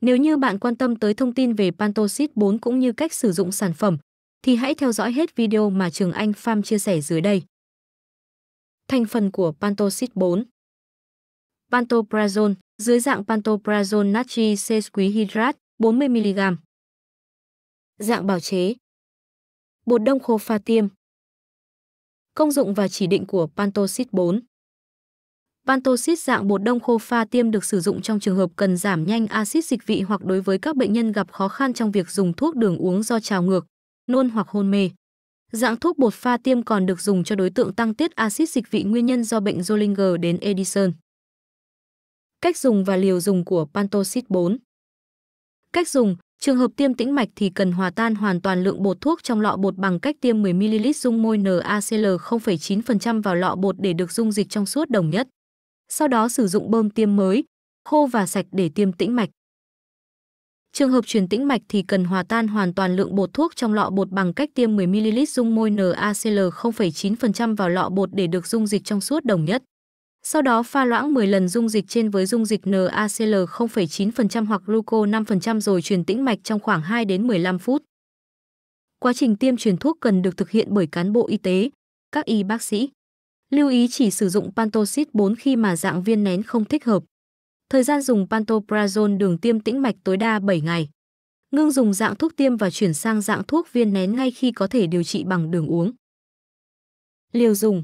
Nếu như bạn quan tâm tới thông tin về Pantosit 4 cũng như cách sử dụng sản phẩm, thì hãy theo dõi hết video mà Trường Anh Farm chia sẻ dưới đây. Thành phần của Pantosit 4 Pantoprazole dưới dạng Pantoprazole natri C quý hydrat 40mg Dạng bào chế Bột đông khô pha tiêm Công dụng và chỉ định của Pantosit 4 Vantoxit dạng bột đông khô pha tiêm được sử dụng trong trường hợp cần giảm nhanh axit dịch vị hoặc đối với các bệnh nhân gặp khó khăn trong việc dùng thuốc đường uống do trào ngược, nôn hoặc hôn mê. Dạng thuốc bột pha tiêm còn được dùng cho đối tượng tăng tiết axit dịch vị nguyên nhân do bệnh Zollinger đến Edison. Cách dùng và liều dùng của Pantocid 4 Cách dùng, trường hợp tiêm tĩnh mạch thì cần hòa tan hoàn toàn lượng bột thuốc trong lọ bột bằng cách tiêm 10ml dung môi NaCl 0,9% vào lọ bột để được dung dịch trong suốt đồng nhất sau đó sử dụng bơm tiêm mới, khô và sạch để tiêm tĩnh mạch. Trường hợp truyền tĩnh mạch thì cần hòa tan hoàn toàn lượng bột thuốc trong lọ bột bằng cách tiêm 10ml dung môi NaCl 0,9% vào lọ bột để được dung dịch trong suốt đồng nhất. Sau đó pha loãng 10 lần dung dịch trên với dung dịch NaCl 0,9% hoặc gluco 5% rồi truyền tĩnh mạch trong khoảng 2 đến 15 phút. Quá trình tiêm truyền thuốc cần được thực hiện bởi cán bộ y tế, các y bác sĩ. Lưu ý chỉ sử dụng Pantocid 4 khi mà dạng viên nén không thích hợp. Thời gian dùng Pantoprazole đường tiêm tĩnh mạch tối đa 7 ngày. Ngưng dùng dạng thuốc tiêm và chuyển sang dạng thuốc viên nén ngay khi có thể điều trị bằng đường uống. Liều dùng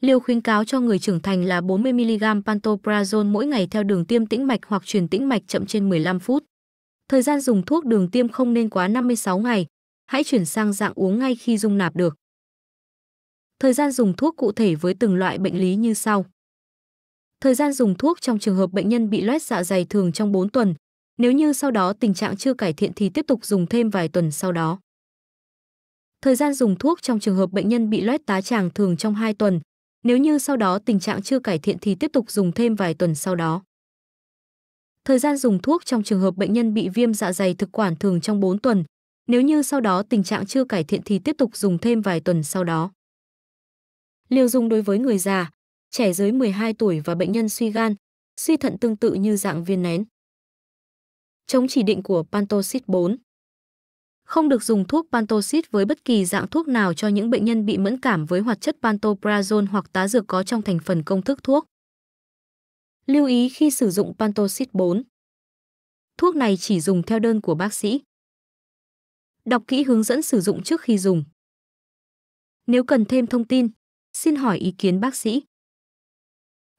Liều khuyến cáo cho người trưởng thành là 40mg pantoprazole mỗi ngày theo đường tiêm tĩnh mạch hoặc truyền tĩnh mạch chậm trên 15 phút. Thời gian dùng thuốc đường tiêm không nên quá 56 ngày. Hãy chuyển sang dạng uống ngay khi dung nạp được thời gian dùng thuốc cụ thể với từng loại bệnh lý như sau. Thời gian dùng thuốc trong trường hợp bệnh nhân bị loét dạ dày thường trong 4 tuần, nếu như sau đó tình trạng chưa cải thiện thì tiếp tục dùng thêm vài tuần sau đó. Thời gian dùng thuốc trong trường hợp bệnh nhân bị loét tá tràng thường trong 2 tuần, nếu như sau đó tình trạng chưa cải thiện thì tiếp tục dùng thêm vài tuần sau đó. Thời gian dùng thuốc trong trường hợp bệnh nhân bị viêm dạ dày thực quản thường trong 4 tuần, nếu như sau đó tình trạng chưa cải thiện thì tiếp tục dùng thêm vài tuần sau đó. Liều dùng đối với người già, trẻ dưới 12 tuổi và bệnh nhân suy gan, suy thận tương tự như dạng viên nén. Chống chỉ định của Pantocid 4 Không được dùng thuốc Pantocid với bất kỳ dạng thuốc nào cho những bệnh nhân bị mẫn cảm với hoạt chất pantoprazole hoặc tá dược có trong thành phần công thức thuốc. Lưu ý khi sử dụng Pantocid 4 Thuốc này chỉ dùng theo đơn của bác sĩ. Đọc kỹ hướng dẫn sử dụng trước khi dùng. Nếu cần thêm thông tin, Xin hỏi ý kiến bác sĩ.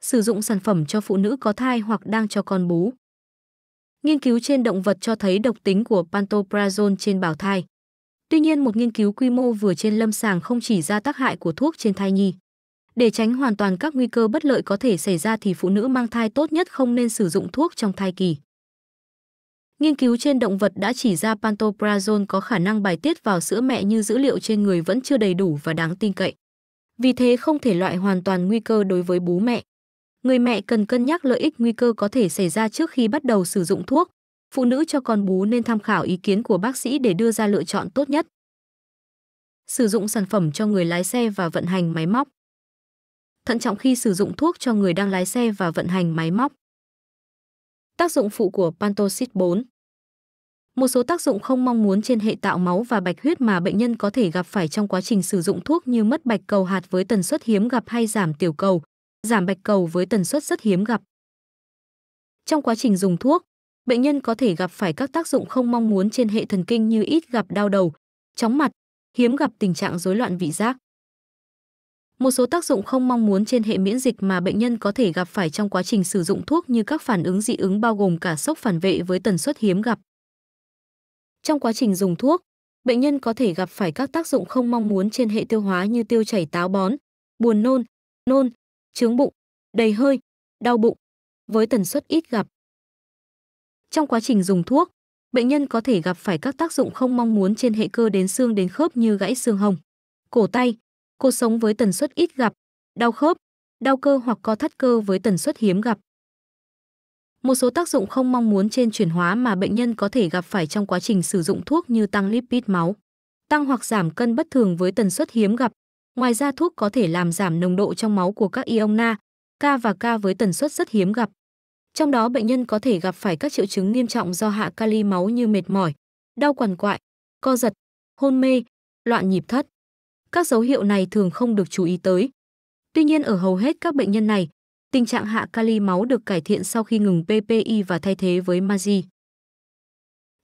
Sử dụng sản phẩm cho phụ nữ có thai hoặc đang cho con bú. Nghiên cứu trên động vật cho thấy độc tính của pantoprazole trên bào thai. Tuy nhiên, một nghiên cứu quy mô vừa trên lâm sàng không chỉ ra tác hại của thuốc trên thai nhi. Để tránh hoàn toàn các nguy cơ bất lợi có thể xảy ra thì phụ nữ mang thai tốt nhất không nên sử dụng thuốc trong thai kỳ. Nghiên cứu trên động vật đã chỉ ra pantoprazole có khả năng bài tiết vào sữa mẹ như dữ liệu trên người vẫn chưa đầy đủ và đáng tin cậy. Vì thế không thể loại hoàn toàn nguy cơ đối với bố mẹ. Người mẹ cần cân nhắc lợi ích nguy cơ có thể xảy ra trước khi bắt đầu sử dụng thuốc. Phụ nữ cho con bú nên tham khảo ý kiến của bác sĩ để đưa ra lựa chọn tốt nhất. Sử dụng sản phẩm cho người lái xe và vận hành máy móc. Thận trọng khi sử dụng thuốc cho người đang lái xe và vận hành máy móc. Tác dụng phụ của pantosit 4 một số tác dụng không mong muốn trên hệ tạo máu và bạch huyết mà bệnh nhân có thể gặp phải trong quá trình sử dụng thuốc như mất bạch cầu hạt với tần suất hiếm gặp hay giảm tiểu cầu, giảm bạch cầu với tần suất rất hiếm gặp. Trong quá trình dùng thuốc, bệnh nhân có thể gặp phải các tác dụng không mong muốn trên hệ thần kinh như ít gặp đau đầu, chóng mặt, hiếm gặp tình trạng rối loạn vị giác. Một số tác dụng không mong muốn trên hệ miễn dịch mà bệnh nhân có thể gặp phải trong quá trình sử dụng thuốc như các phản ứng dị ứng bao gồm cả sốc phản vệ với tần suất hiếm gặp. Trong quá trình dùng thuốc, bệnh nhân có thể gặp phải các tác dụng không mong muốn trên hệ tiêu hóa như tiêu chảy táo bón, buồn nôn, nôn, chướng bụng, đầy hơi, đau bụng, với tần suất ít gặp. Trong quá trình dùng thuốc, bệnh nhân có thể gặp phải các tác dụng không mong muốn trên hệ cơ đến xương đến khớp như gãy xương hồng, cổ tay, cột sống với tần suất ít gặp, đau khớp, đau cơ hoặc co thắt cơ với tần suất hiếm gặp một số tác dụng không mong muốn trên chuyển hóa mà bệnh nhân có thể gặp phải trong quá trình sử dụng thuốc như tăng lipid máu, tăng hoặc giảm cân bất thường với tần suất hiếm gặp. Ngoài ra thuốc có thể làm giảm nồng độ trong máu của các ion Na, K và K với tần suất rất hiếm gặp. Trong đó bệnh nhân có thể gặp phải các triệu chứng nghiêm trọng do hạ kali máu như mệt mỏi, đau quằn quại, co giật, hôn mê, loạn nhịp thất. Các dấu hiệu này thường không được chú ý tới. Tuy nhiên ở hầu hết các bệnh nhân này, Tình trạng hạ kali máu được cải thiện sau khi ngừng PPI và thay thế với Maji.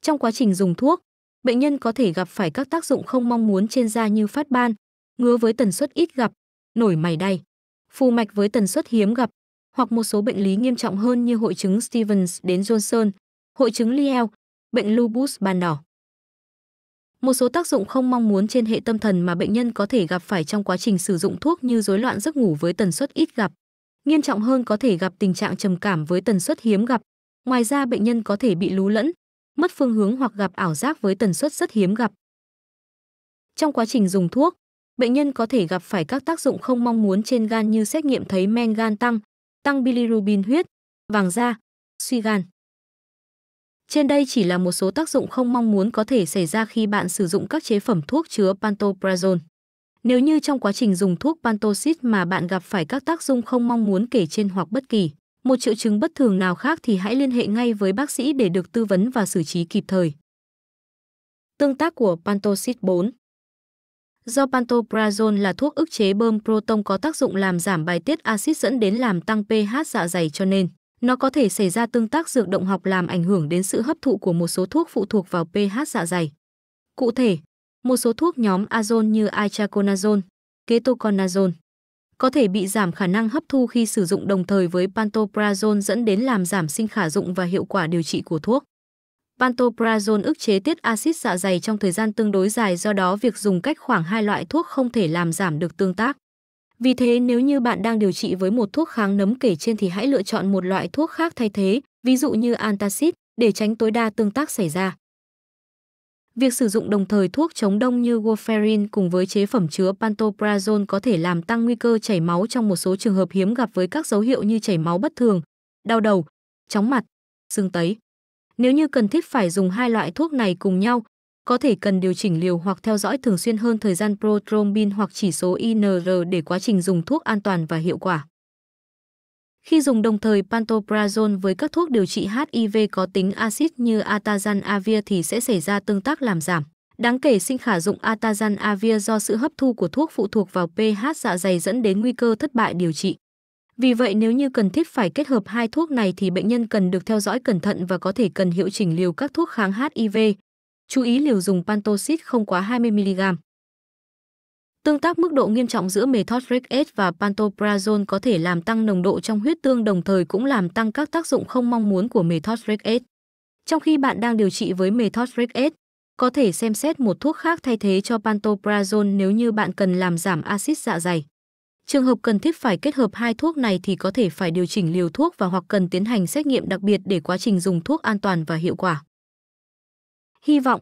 Trong quá trình dùng thuốc, bệnh nhân có thể gặp phải các tác dụng không mong muốn trên da như phát ban, ngứa với tần suất ít gặp, nổi mày đay, phù mạch với tần suất hiếm gặp, hoặc một số bệnh lý nghiêm trọng hơn như hội chứng Stevens đến Johnson, hội chứng Liel, bệnh lupus ban đỏ. Một số tác dụng không mong muốn trên hệ tâm thần mà bệnh nhân có thể gặp phải trong quá trình sử dụng thuốc như rối loạn giấc ngủ với tần suất ít gặp, Nghiêm trọng hơn có thể gặp tình trạng trầm cảm với tần suất hiếm gặp. Ngoài ra bệnh nhân có thể bị lú lẫn, mất phương hướng hoặc gặp ảo giác với tần suất rất hiếm gặp. Trong quá trình dùng thuốc, bệnh nhân có thể gặp phải các tác dụng không mong muốn trên gan như xét nghiệm thấy men gan tăng, tăng bilirubin huyết, vàng da, suy gan. Trên đây chỉ là một số tác dụng không mong muốn có thể xảy ra khi bạn sử dụng các chế phẩm thuốc chứa pantoprazole. Nếu như trong quá trình dùng thuốc Pantocid mà bạn gặp phải các tác dụng không mong muốn kể trên hoặc bất kỳ một triệu chứng bất thường nào khác thì hãy liên hệ ngay với bác sĩ để được tư vấn và xử trí kịp thời. Tương tác của Pantocid 4 Do pantoprazole là thuốc ức chế bơm proton có tác dụng làm giảm bài tiết axit dẫn đến làm tăng pH dạ dày cho nên nó có thể xảy ra tương tác dược động học làm ảnh hưởng đến sự hấp thụ của một số thuốc phụ thuộc vào pH dạ dày. Cụ thể, một số thuốc nhóm azon như itraconazole, ketoconazole có thể bị giảm khả năng hấp thu khi sử dụng đồng thời với pantoprazole dẫn đến làm giảm sinh khả dụng và hiệu quả điều trị của thuốc. Pantoprazole ức chế tiết axit dạ dày trong thời gian tương đối dài do đó việc dùng cách khoảng hai loại thuốc không thể làm giảm được tương tác. Vì thế nếu như bạn đang điều trị với một thuốc kháng nấm kể trên thì hãy lựa chọn một loại thuốc khác thay thế, ví dụ như antacid, để tránh tối đa tương tác xảy ra. Việc sử dụng đồng thời thuốc chống đông như warfarin cùng với chế phẩm chứa pantoprazole có thể làm tăng nguy cơ chảy máu trong một số trường hợp hiếm gặp với các dấu hiệu như chảy máu bất thường, đau đầu, chóng mặt, sưng tấy. Nếu như cần thiết phải dùng hai loại thuốc này cùng nhau, có thể cần điều chỉnh liều hoặc theo dõi thường xuyên hơn thời gian prothrombin hoặc chỉ số INR để quá trình dùng thuốc an toàn và hiệu quả khi dùng đồng thời pantoprazole với các thuốc điều trị HIV có tính axit như atazanavir thì sẽ xảy ra tương tác làm giảm. Đáng kể sinh khả dụng atazanavir do sự hấp thu của thuốc phụ thuộc vào pH dạ dày dẫn đến nguy cơ thất bại điều trị. Vì vậy nếu như cần thiết phải kết hợp hai thuốc này thì bệnh nhân cần được theo dõi cẩn thận và có thể cần hiệu chỉnh liều các thuốc kháng HIV. Chú ý liều dùng Pantocid không quá 20 mg. Tương tác mức độ nghiêm trọng giữa methotrexate và pantoprazole có thể làm tăng nồng độ trong huyết tương đồng thời cũng làm tăng các tác dụng không mong muốn của methotrexate Trong khi bạn đang điều trị với methotrexate có thể xem xét một thuốc khác thay thế cho pantoprazole nếu như bạn cần làm giảm axit dạ dày. Trường hợp cần thiết phải kết hợp hai thuốc này thì có thể phải điều chỉnh liều thuốc và hoặc cần tiến hành xét nghiệm đặc biệt để quá trình dùng thuốc an toàn và hiệu quả. Hy vọng